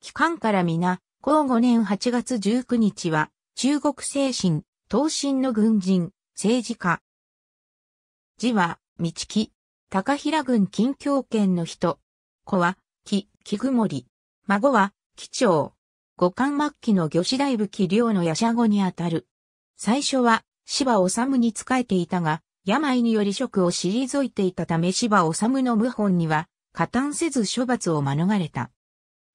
期間から皆、後5年8月19日は、中国精神、東進の軍人、政治家。字は、道木、高平郡近況圏の人。子は、木、木曇り。孫は、木長。五冠末期の魚子大武器領の夜叉後にあたる。最初は、芝治に仕えていたが、病により職を退いていたため芝治の謀反には、加担せず処罰を免れた。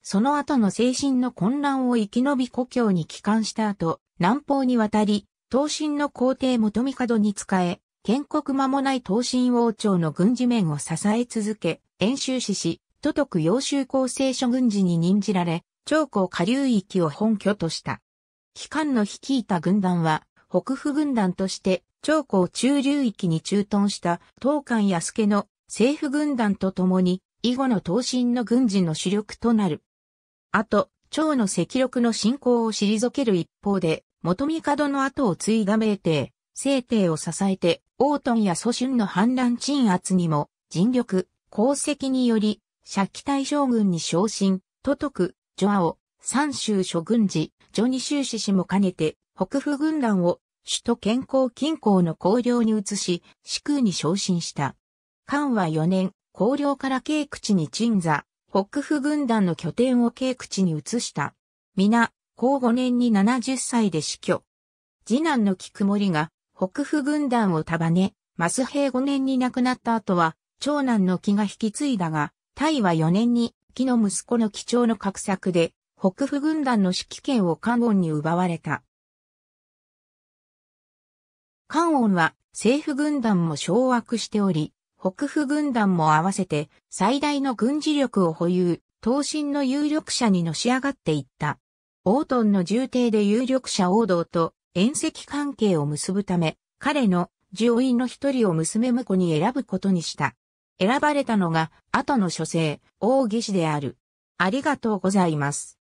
その後の精神の混乱を生き延び故郷に帰還した後、南方に渡り、東進の皇帝元帝に仕え、建国間もない東進王朝の軍事面を支え続け、遠州市し、都督揚州厚生諸軍事に任じられ、長江下流域を本拠とした。機関の率いた軍団は、北府軍団として、長江中流域に駐屯した東関安家の政府軍団と共に、以後の東進の軍事の主力となる。あと、蝶の赤禄の進行を退ける一方で、元帝の後を継いだ明帝、聖帝を支えて、王トンや蘇春の反乱鎮圧にも、尽力、功績により、借期大将軍に昇進、都督、ジョアオ、三州諸軍事、ジョニ州志氏も兼ねて、北府軍団を、首都健康近郊の高領に移し、四空に昇進した。漢は四年、高領から慶口に鎮座、北府軍団の拠点を古口に移した。皆、高5年に70歳で死去。次男の菊森が北府軍団を束ね、マス平5年に亡くなった後は、長男の木が引き継いだが、タイは4年に、木の息子の貴重の画策で、北府軍団の指揮権を関音に奪われた。関音は政府軍団も掌握しており、北府軍団も合わせて最大の軍事力を保有、東進の有力者にのし上がっていった。オートンの重邸で有力者王道と遠赤関係を結ぶため、彼の上院の一人を娘婿に選ぶことにした。選ばれたのが、後の書生、王義士である。ありがとうございます。